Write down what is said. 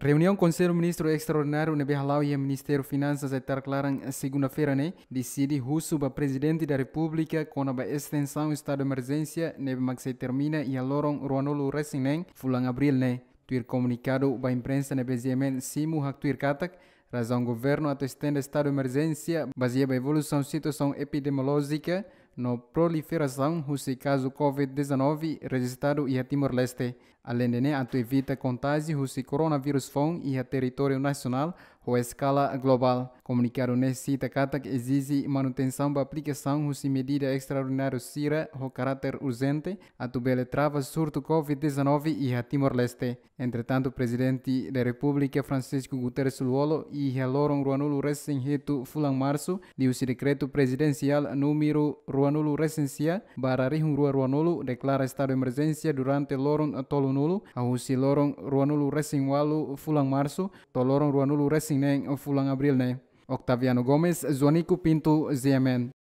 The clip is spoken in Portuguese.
Reunião Conselho Ministro Extraordinário na e o Ministério Finanças declararam segunda-feira, né? Decide russo para presidente da República com a extensão do estado de emergência, né? Mas se termina e a Loron Ruanolo Racing, né? Fulan Abril, né? Tuir comunicado para a imprensa na BZMN Simu Haktuir Katak, razão governo a estende estado de emergência baseado na evolução situação epidemiológica na proliferação do caso COVID-19 registrado em Timor-Leste, além de não né, evita contágio do coronavírus fom e território nacional com escala global. Comunicaram nesse site a que exige manutenção para aplicação se medida é extraordinária cira o caráter urgente a tubele trava surto Covid-19 e a Timor-Leste. Entretanto, o presidente da República, Francisco Guterres Luolo, e Reloron Ruanulo Recenhito Fulan Março, de o decreto presidencial número Ruanulo para barra Rua Ruanulo, declara estado de emergência durante Loron Tolunulo, a Husi Loron Ruanulo Recenhualo Fulan Março, Toloron Ruanulo Recenhualo neng Fulang Abril neng. Octaviano Gomez, zoniku pintu Ziemen